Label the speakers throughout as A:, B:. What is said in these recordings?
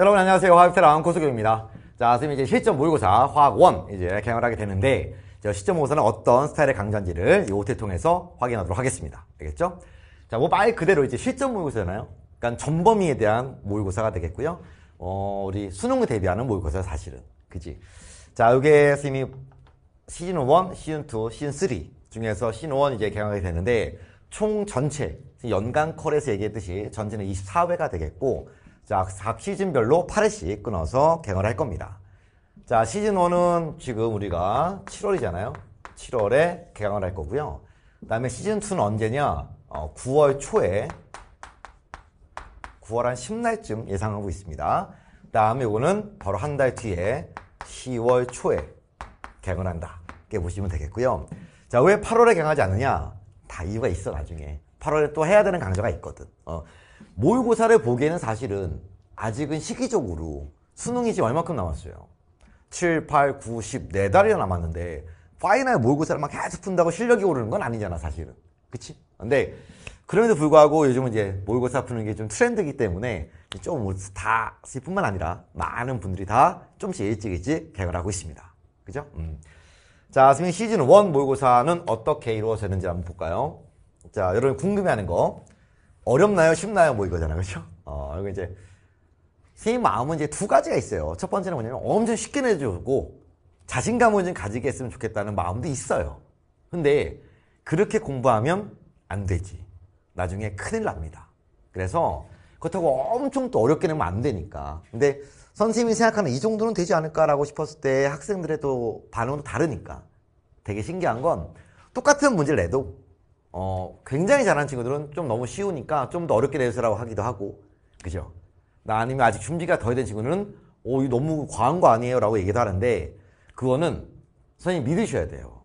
A: 여러분 안녕하세요. 화학테랑고수경입니다 자, 선생님 이제 실전 모의고사 화학 1 이제 개항을 하게 되는데 실전 모의고사는 어떤 스타일의 강좌인지를 이 오태 통해서 확인하도록 하겠습니다. 알겠죠? 자, 뭐 말 그대로 이제 실전 모의고사잖아요. 그러니까 전범위에 대한 모의고사가 되겠고요. 어, 우리 수능을 대비하는 모의고사 사실은. 그지? 자, 이게 선생님이 시즌 1, 시즌 2, 시즌 3 중에서 시즌 1 이제 개항하게 되는데 총 전체 연간 컬에서 얘기했듯이 전체는 24회가 되겠고 자, 각 시즌별로 8회씩 끊어서 갱을 할 겁니다. 자, 시즌 1은 지금 우리가 7월이잖아요. 7월에 개강을 할 거고요. 그 다음에 시즌 2는 언제냐? 어, 9월 초에 9월 한 10날쯤 예상하고 있습니다. 그 다음에 이거는 바로 한 달 뒤에 10월 초에 개강을 한다. 이렇게 보시면 되겠고요. 자, 왜 8월에 개강하지 않느냐? 다 이유가 있어, 나중에. 8월에 또 해야 되는 강좌가 있거든. 어. 모의고사를 보기에는 사실은 아직은 시기적으로 수능이 지금 얼마큼 남았어요? 7, 8, 9, 10, 4달이나 남았는데 파이널 모의고사를 막 계속 푼다고 실력이 오르는 건 아니잖아 사실은 그치? 근데 그럼에도 불구하고 요즘은 이제 모의고사 푸는 게 좀 트렌드이기 때문에 좀다 뭐 뿐만 아니라 많은 분들이 다 좀씩 일찍 일찍 개발하고 있습니다 그죠? 음. 자, 선생님 시즌 1 모의고사는 어떻게 이루어졌는지 한번 볼까요? 자, 여러분 궁금해하는 거 어렵나요? 쉽나요? 뭐 이거잖아. 그죠 어, 그리고 이제 선생님 마음은 이제 두 가지가 있어요. 첫 번째는 뭐냐면 엄청 쉽게 내주고 자신감을 좀 가지게 했으면 좋겠다는 마음도 있어요. 근데 그렇게 공부하면 안 되지. 나중에 큰일 납니다. 그래서 그렇다고 엄청 또 어렵게 내면 안 되니까. 근데 선생님이 생각하는 이 정도는 되지 않을까라고 싶었을 때 학생들의 또 반응도 다르니까. 되게 신기한 건 똑같은 문제를 내도 어, 굉장히 잘하는 친구들은 좀 너무 쉬우니까 좀 더 어렵게 내주세라고 하기도 하고, 그죠? 나 아니면 아직 준비가 덜된 친구는, 오, 어, 이거 너무 과한 거 아니에요? 라고 얘기도 하는데, 그거는 선생님 믿으셔야 돼요.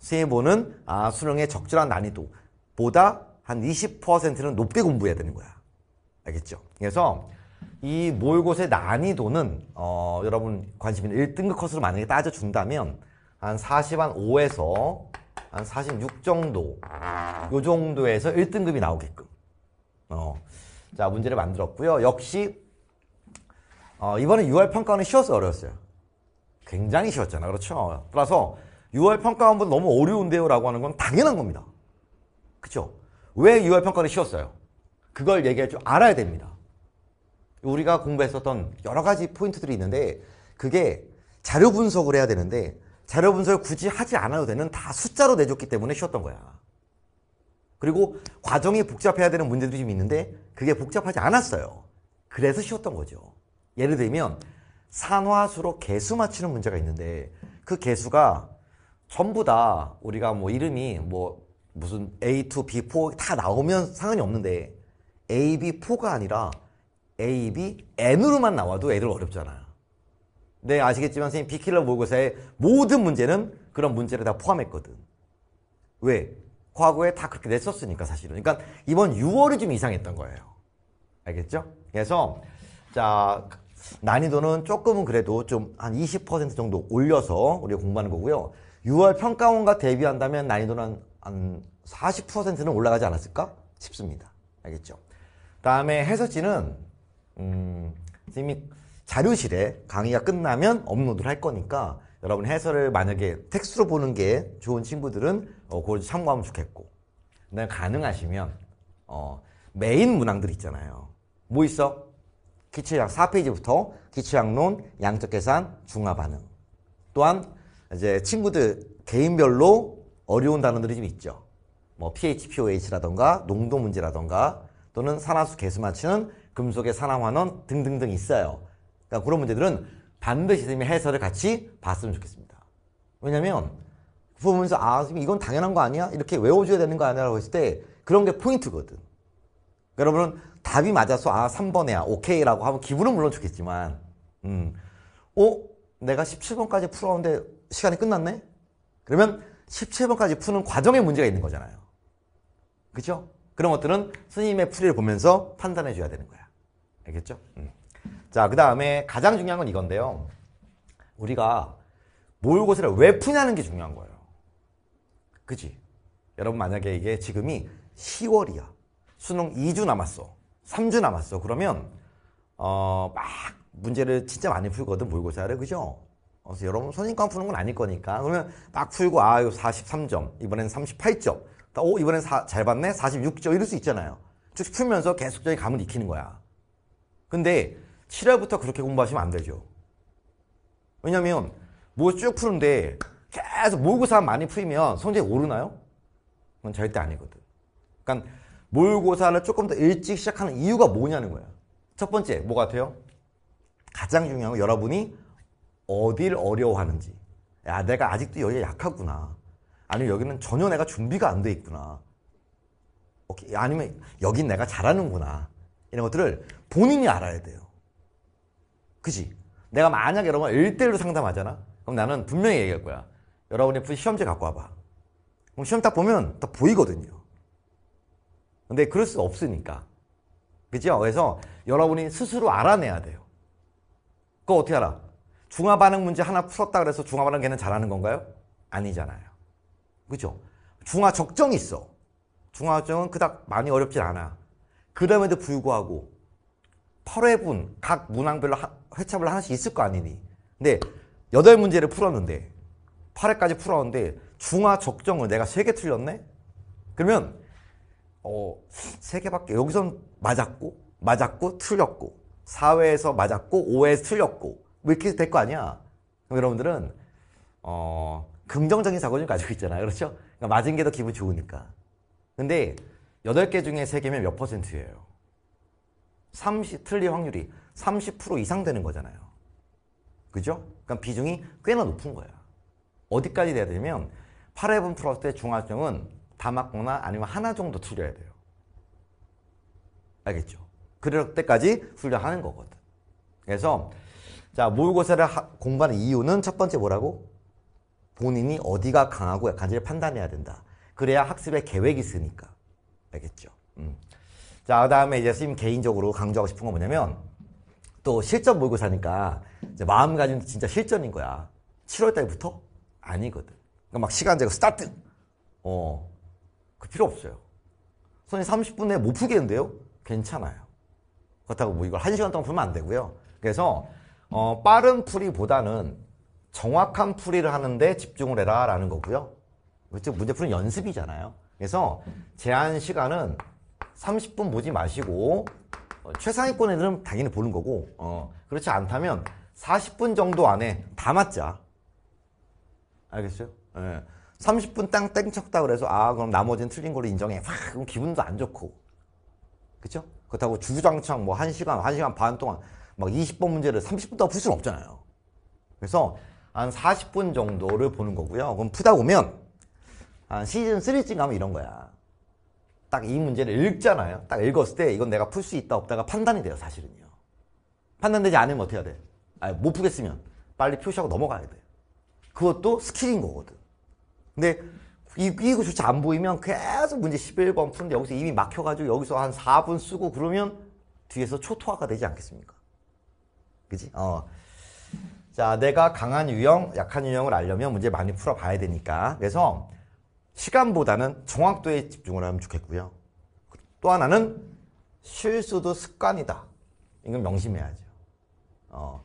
A: 세보는, 아, 수능의 적절한 난이도보다 한 20%는 높게 공부해야 되는 거야. 알겠죠? 그래서, 이 모의고사의 난이도는, 어, 여러분 관심 있는 1등급 컷으로 만약에 따져준다면, 한 40, 한 5에서 한46 정도 요 정도에서 1등급이 나오게끔 어. 자 문제를 만들었고요 역시 어, 이번에 6월 평가는 쉬웠어요 어려웠어요 굉장히 쉬웠잖아 그렇죠 따라서 6월 평가원보 너무 어려운데요 라고 하는 건 당연한 겁니다 그쵸 왜 6월 평가는 쉬웠어요 그걸 얘기할 줄 알아야 됩니다 우리가 공부했었던 여러 가지 포인트들이 있는데 그게 자료 분석을 해야 되는데 자료 분석을 굳이 하지 않아도 되는 다 숫자로 내줬기 때문에 쉬웠던 거야. 그리고 과정이 복잡해야 되는 문제도이좀 있는데 그게 복잡하지 않았어요. 그래서 쉬웠던 거죠. 예를 들면 산화수로 개수 맞추는 문제가 있는데 그 개수가 전부 다 우리가 뭐 이름이 뭐 무슨 A2, B4 다 나오면 상관이 없는데 A, B4가 아니라 A, B, N으로만 나와도 애들 어렵잖아. 네, 아시겠지만 선생님 비킬러 모의고사의 모든 문제는 그런 문제를 다 포함했거든. 왜? 과거에 다 그렇게 냈었으니까 사실은. 그러니까 이번 6월이 좀 이상했던 거예요. 알겠죠? 그래서 자 난이도는 조금은 그래도 좀 한 20% 정도 올려서 우리가 공부하는 거고요. 6월 평가원과 대비한다면 난이도는 한 40%는 올라가지 않았을까 싶습니다. 알겠죠? 다음에 해설지는 음, 선생님이 자료실에 강의가 끝나면 업로드를 할 거니까 여러분 해설을 만약에 텍스트로 보는 게 좋은 친구들은 어, 그걸 참고하면 좋겠고 그다음에 가능하시면 어, 메인 문항들 있잖아요 뭐 있어? 기초양 4페이지부터 기초양론, 양적계산, 중화반응 또한 이제 친구들 개인별로 어려운 단어들이 좀 있죠 뭐 PHPOH라던가 농도 문제라던가 또는 산화수 개수 맞추는 금속의 산화환원 등등등 있어요 그러니까 그런 문제들은 반드시 선생님이 해설을 같이 봤으면 좋겠습니다. 왜냐면 보면서 그 아 이건 당연한 거 아니야? 이렇게 외워줘야 되는 거 아니야? 라고 했을 때 그런 게 포인트거든. 그러니까 여러분은 답이 맞아서 아 3번이야 오케이 라고 하면 기분은 물론 좋겠지만 음, 어? 내가 17번까지 풀어오는데 시간이 끝났네? 그러면 17번까지 푸는 과정에 문제가 있는 거잖아요. 그죠? 그런 것들은 스님의 풀이를 보면서 판단해 줘야 되는 거야. 알겠죠? 음. 자, 그 다음에 가장 중요한 건 이건데요. 우리가 모의고사를 왜 푸냐는 게 중요한 거예요. 그지? 여러분 만약에 이게 지금이 10월이야. 수능 2주 남았어. 3주 남았어. 그러면 어, 막 문제를 진짜 많이 풀거든 모의고사를 그죠? 그래서 여러분 선임권 푸는 건 아닐 거니까 그러면 딱 풀고 아 이거 43점 이번엔 38점 오 이번엔 사, 잘 봤네 46점 이럴 수 있잖아요 쭉 풀면서 계속적인 감을 익히는 거야 근데 7회부터 그렇게 공부하시면 안 되죠. 왜냐면 뭐 쭉 푸는데 계속 모의고사 많이 풀면 성적이 오르나요? 그건 절대 아니거든. 그러니까 모의고사를 조금 더 일찍 시작하는 이유가 뭐냐는 거야. 첫 번째 뭐 같아요? 가장 중요한 건 여러분이 어딜 어려워하는지. 야 내가 아직도 여기가 약하구나. 아니면 여기는 전혀 내가 준비가 안 돼 있구나. 오케이. 아니면 여긴 내가 잘하는구나. 이런 것들을 본인이 알아야 돼요. 그지? 내가 만약 여러분 1대1로 상담하잖아? 그럼 나는 분명히 얘기할 거야. 여러분이 시험지 갖고 와봐. 그럼 시험 딱 보면 딱 보이거든요. 근데 그럴 수 없으니까. 그죠? 그래서 여러분이 스스로 알아내야 돼요. 그거 어떻게 알아? 중화 반응 문제 하나 풀었다 그래서 중화 반응 걔는 잘하는 건가요? 아니잖아요. 그죠? 중화 적정이 있어. 중화 적정은 그닥 많이 어렵진 않아. 그럼에도 불구하고 8회분 각 문항별로 회차별로 하나씩 있을 거 아니니 근데 8문제를 풀었는데 8회까지 풀었는데 중화 적정을 내가 3개 틀렸네? 그러면 어 3개밖에 여기선 맞았고 맞았고 틀렸고 4회에서 맞았고 5회에서 틀렸고 뭐 이렇게 될 거 아니야 그럼 여러분들은 어 긍정적인 사고를 가지고 있잖아요 그렇죠? 그러니까 맞은 게 더 기분 좋으니까 근데 8개 중에 3개면 몇 퍼센트예요? 30 틀릴 확률이 30% 이상 되는 거잖아요. 그죠? 그러니까 비중이 꽤나 높은 거예요. 어디까지 돼야 되면 8회분 플러스의 중화점은 다 맞거나 아니면 하나 정도 틀려야 돼요. 알겠죠? 그럴 때까지 훈련하는 거거든. 그래서 자 모의고사를 하, 공부하는 이유는 첫 번째 뭐라고? 본인이 어디가 강하고 약한지를 판단해야 된다. 그래야 학습의 계획이 있으니까. 알겠죠? 음. 자, 그 다음에 이제 선생님 개인적으로 강조하고 싶은 건 뭐냐면 또 실전 모의고사니까 이제 마음가짐 진짜 실전인 거야. 7월 달부터? 아니거든. 그러니까 막 시간 제가 스타트! 어, 그 필요 없어요. 선생님 30분에 내못 풀겠는데요? 괜찮아요. 그렇다고 뭐 이걸 1시간 동안 풀면 안 되고요. 그래서 어, 빠른 풀이보다는 정확한 풀이를 하는데 집중을 해라 라는 거고요. 즉 문제 푸는 연습이잖아요. 그래서 제한 시간은 30분 보지 마시고 어, 최상위권 애들은 당연히 보는 거고 어, 그렇지 않다면 40분 정도 안에 다 맞자 알겠어요? 예. 30분 땅 땡쳤다 그래서 아 그럼 나머지는 틀린 걸로 인정해 확 그럼 기분도 안 좋고 그렇죠? 그렇다고 주구장창 뭐 1시간, 1시간 반 동안 막 20번 문제를 30분 동안 풀 수는 없잖아요 그래서 한 40분 정도를 보는 거고요 그럼 푸다 보면 한 시즌 3쯤 가면 이런 거야 딱이 문제를 읽잖아요. 딱 읽었을 때 이건 내가 풀 수 있다 없다가 판단이 돼요. 사실은요. 판단되지 않으면 어떻게 해야 돼? 아니, 못풀겠으면 빨리 표시하고 넘어가야 돼. 그것도 스킬인 거거든. 근데 이거조차 안 보이면 계속 문제 11번 푸는데 여기서 이미 막혀가지고 여기서 한 4분 쓰고 그러면 뒤에서 초토화가 되지 않겠습니까? 그지? 어. 자, 내가 강한 유형, 약한 유형을 알려면 문제 많이 풀어봐야 되니까. 그래서 시간보다는 정확도에 집중을 하면 좋겠고요. 또 하나는 실수도 습관이다. 이건 명심해야죠. 어,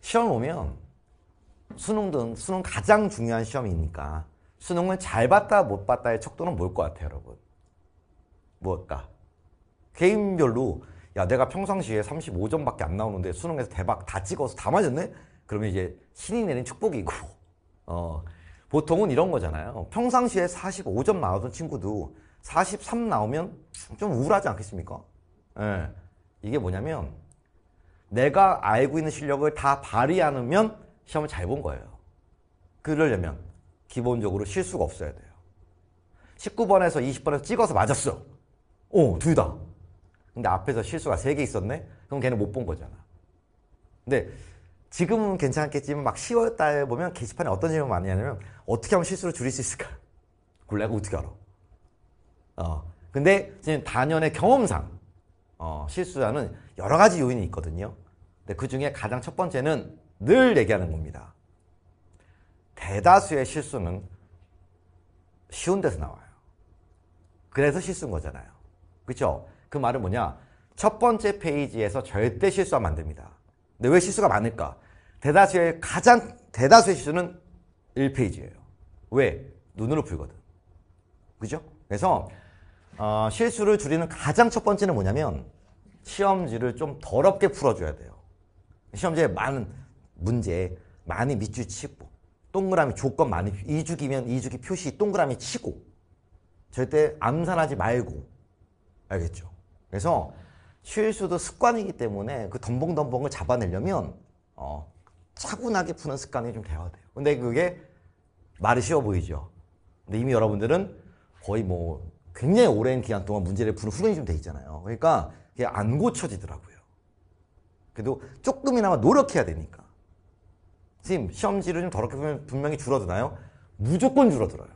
A: 시험 오면 수능 등 수능 가장 중요한 시험이니까 수능을 잘 봤다 못 봤다의 척도는 뭘 것 같아요, 여러분? 무엇까? 개인별로 야 내가 평상시에 35점밖에 안 나오는데 수능에서 대박 다 찍어서 다 맞았네? 그러면 이제 신이 내린 축복이고 어 보통은 이런 거잖아요. 평상시에 45점 나오던 친구도 43 나오면 좀 우울하지 않겠습니까? 예. 이게 뭐냐면 내가 알고 있는 실력을 다 발휘하면 시험을 잘 본 거예요. 그러려면 기본적으로 실수가 없어야 돼요. 19번에서 20번에서 찍어서 맞았어. 어, 둘 다. 근데 앞에서 실수가 3개 있었네? 그럼 걔는 못 본 거잖아. 근데 지금은 괜찮겠지만 막 10월 달 보면 게시판에 어떤 질문 많이 하냐면 어떻게 하면 실수를 줄일 수 있을까? 그걸 내가 어떻게 알아? 어. 근데 지금 단연의 경험상 어, 실수라는 여러 가지 요인이 있거든요. 근데 그 중에 가장 첫 번째는 늘 얘기하는 겁니다. 대다수의 실수는 쉬운 데서 나와요. 그래서 실수인 거잖아요. 그쵸? 그 말은 뭐냐? 첫 번째 페이지에서 절대 실수하면 안 됩니다. 근데 왜 실수가 많을까? 대다수의 가장 대다수의 실수는 1페이지예요. 왜? 눈으로 풀거든. 그죠? 그래서 어, 실수를 줄이는 가장 첫 번째는 뭐냐면 시험지를 좀 더럽게 풀어줘야 돼요. 시험지에 많은 문제 많이 밑줄 치고 동그라미 조건 많이 이주기면 이주기 표시 동그라미 치고 절대 암산하지 말고 알겠죠? 그래서 실수도 습관이기 때문에 그 덤벙덤벙을 잡아내려면 어, 차분하게 푸는 습관이 좀 되어야 돼요. 근데 그게 말이 쉬워 보이죠. 근데 이미 여러분들은 거의 뭐 굉장히 오랜 기간 동안 문제를 푸는 훈련이 좀 돼 있잖아요. 그러니까 그게 안 고쳐지더라고요. 그래도 조금이나마 노력해야 되니까. 선생님, 시험지를 좀 더럽게 보면 분명히 줄어드나요? 무조건 줄어들어요.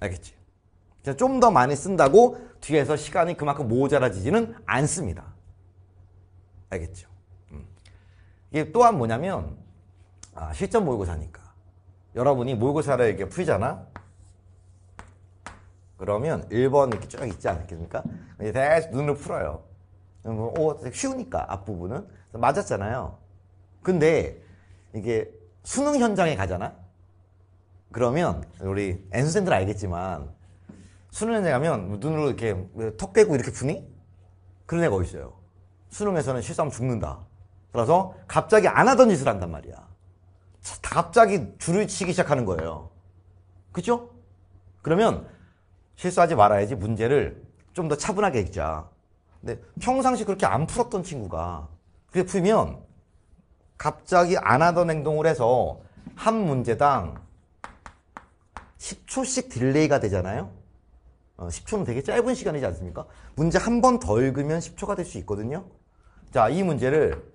A: 알겠지? 좀 더 많이 쓴다고 뒤에서 시간이 그만큼 모자라지지는 않습니다. 알겠죠? 음. 이게 또한 뭐냐면 아, 시점 모의고사니까 여러분이 모의고사를 이렇게 풀잖아 그러면 1번 이렇게 쭉 있지 않겠습니까? 이제 대충 눈을 풀어요. 오, 어, 쉬우니까 앞부분은 맞았잖아요. 근데 이게 수능 현장에 가잖아? 그러면 우리 엔수생들 알겠지만 수능에 가면 뭐 눈으로 이렇게 뭐 턱 빼고 이렇게 푸니? 그런 애가 어딨어요. 수능에서는 실수하면 죽는다. 그래서 갑자기 안 하던 짓을 한단 말이야. 갑자기 줄을 치기 시작하는 거예요. 그죠? 그러면 실수하지 말아야지 문제를 좀 더 차분하게 읽자. 근데 평상시 그렇게 안 풀었던 친구가 그게 풀면 갑자기 안 하던 행동을 해서 한 문제당 10초씩 딜레이가 되잖아요. 10초는 어, 되게 짧은 시간이지 않습니까? 문제 한 번 더 읽으면 10초가 될 수 있거든요. 자, 이 문제를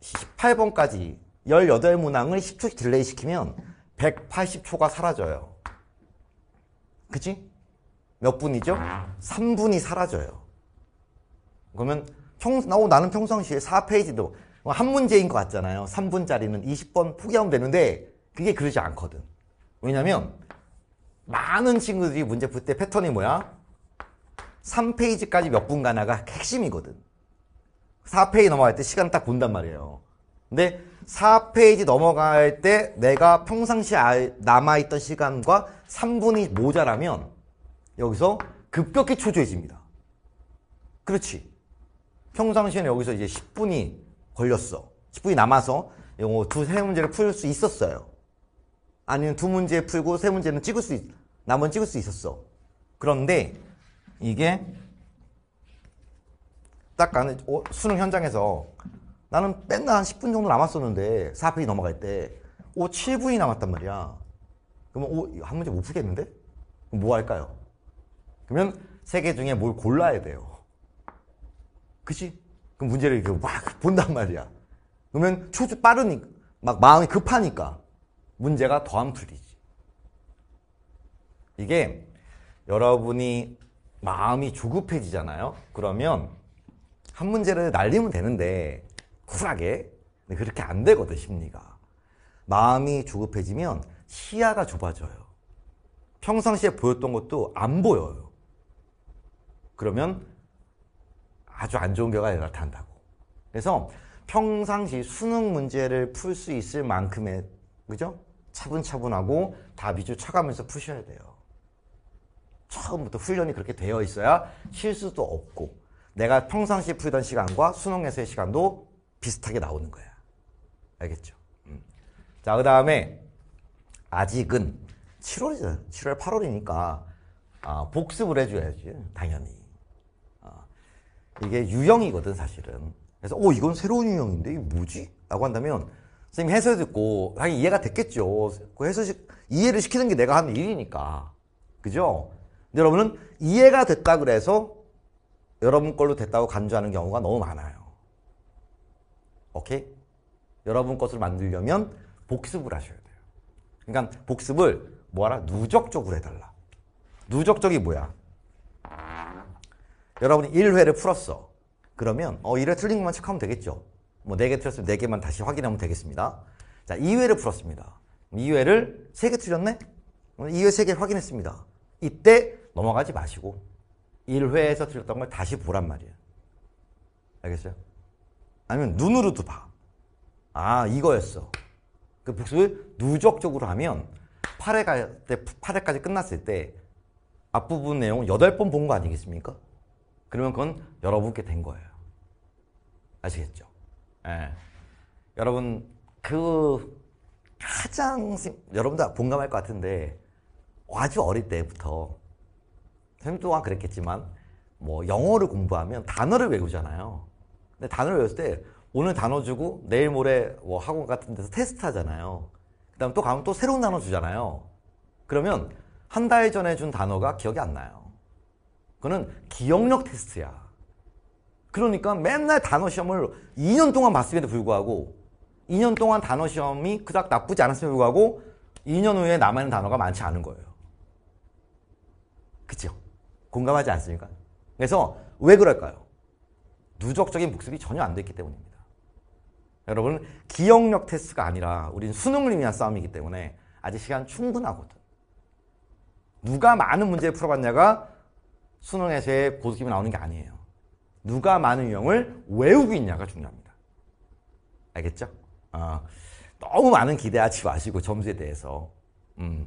A: 18번까지 18문항을 10초씩 딜레이 시키면 180초가 사라져요. 그치? 몇 분이죠? 3분이 사라져요. 그러면 평, 어, 나는 평상시에 4페이지도 한 문제인 것 같잖아요. 3분짜리는 20번 포기하면 되는데 그게 그러지 않거든. 왜냐면 하 많은 친구들이 문제 풀 때 패턴이 뭐야? 3페이지까지 몇 분 가나가 핵심이거든. 4페이지 넘어갈 때 시간 딱 본단 말이에요. 근데 4페이지 넘어갈 때 내가 평상시에 남아있던 시간과 3분이 모자라면 여기서 급격히 초조해집니다. 그렇지. 평상시에는 여기서 이제 10분이 걸렸어. 10분이 남아서 이거 두세 문제를 풀 수 있었어요. 아니면 두 문제 풀고 세 문제는 찍을 수, 있, 나머지 찍을 수 있었어. 그런데 이게 딱 가는 어, 수능 현장에서 나는 맨날 한 10분 정도 남았었는데 4페이지 넘어갈 때 오, 7분이 남았단 말이야. 그러면 오, 한 문제 못 풀겠는데? 뭐 할까요? 그러면 세 개 중에 뭘 골라야 돼요. 그치? 그럼 문제를 이렇게 막 본단 말이야. 그러면 초주 빠르니까 막 마음이 급하니까 문제가 더 안 풀리지. 이게 여러분이 마음이 조급해지잖아요. 그러면 한 문제를 날리면 되는데 쿨하게 그렇게 안 되거든 심리가. 마음이 조급해지면 시야가 좁아져요. 평상시에 보였던 것도 안 보여요. 그러면 아주 안 좋은 결과가 나타난다고. 그래서 평상시 수능 문제를 풀 수 있을 만큼의 그죠? 차분차분하고 다 미주 쳐가면서 푸셔야 돼요. 처음부터 훈련이 그렇게 되어 있어야 실수도 없고 내가 평상시 풀던 시간과 수능에서의 시간도 비슷하게 나오는 거야. 알겠죠? 음. 자, 그 다음에 아직은 7월이잖아. 7월, 8월이니까 아, 복습을 해줘야지. 당연히. 아, 이게 유형이거든, 사실은. 그래서 오 이건 새로운 유형인데 이게 뭐지? 라고 한다면 선생님 해설 듣고 당연히 이해가 됐겠죠. 그 해설 이해를 시키는 게 내가 하는 일이니까. 그죠? 근데 여러분은 이해가 됐다 그래서 여러분 걸로 됐다고 간주하는 경우가 너무 많아요. 오케이? 여러분 것을 만들려면 복습을 하셔야 돼요. 그러니까 복습을 뭐하라? 누적적으로 해달라. 누적적이 뭐야? 여러분이 1회를 풀었어. 그러면 어 1회 틀린 것만 체크하면 되겠죠. 뭐 4개 틀렸으면 4개만 다시 확인하면 되겠습니다. 자, 2회를 풀었습니다. 2회를 3개 틀렸네? 2회 3개 확인했습니다. 이때 넘어가지 마시고 1회에서 틀렸던 걸 다시 보란 말이에요. 알겠어요? 아니면 눈으로도 봐. 아, 이거였어. 그 복습을 누적적으로 하면 8회 갈 때, 8회까지 끝났을 때 앞부분 내용은 8번 본 거 아니겠습니까? 그러면 그건 열어보게 된 거예요. 아시겠죠? 예. 여러분 그 가장 여러분도 공감할 것 같은데 아주 어릴 때부터 생님또 그랬겠지만 뭐 영어를 공부하면 단어를 외우잖아요. 근데 단어를 외웠을 때 오늘 단어 주고 내일 모레 뭐 학원 같은 데서 테스트 하잖아요. 그다음 또 가면 또 새로운 단어 주잖아요. 그러면 한 달 전에 준 단어가 기억이 안 나요. 그거는 기억력 테스트야. 그러니까 맨날 단어 시험을 2년 동안 봤음에도 불구하고 2년 동안 단어 시험이 그닥 나쁘지 않았음에도 불구하고 2년 후에 남아있는 단어가 많지 않은 거예요. 그죠? 공감하지 않습니까? 그래서 왜 그럴까요? 누적적인 복습이 전혀 안 됐기 때문입니다. 여러분 기억력 테스트가 아니라 우린 수능을 위한 싸움이기 때문에 아직 시간 충분하거든. 누가 많은 문제를 풀어봤냐가 수능에서의 고수집이 나오는 게 아니에요. 누가 많은 유형을 외우고 있냐가 중요합니다. 알겠죠? 어, 너무 많은 기대하지 마시고 점수에 대해서 음,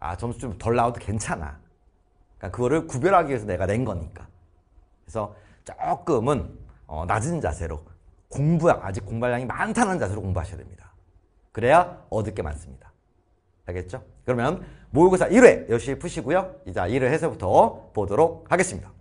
A: 아 점수 좀 덜 나와도 괜찮아. 그러니까 그거를 구별하기 위해서 내가 낸 거니까. 그래서 조금은 어, 낮은 자세로 공부 아직 공부량이 많다는 자세로 공부하셔야 됩니다. 그래야 얻을 게 많습니다. 알겠죠? 그러면 모의고사 1회 열심히 푸시고요. 이제 1회 아, 해서부터 보도록 하겠습니다.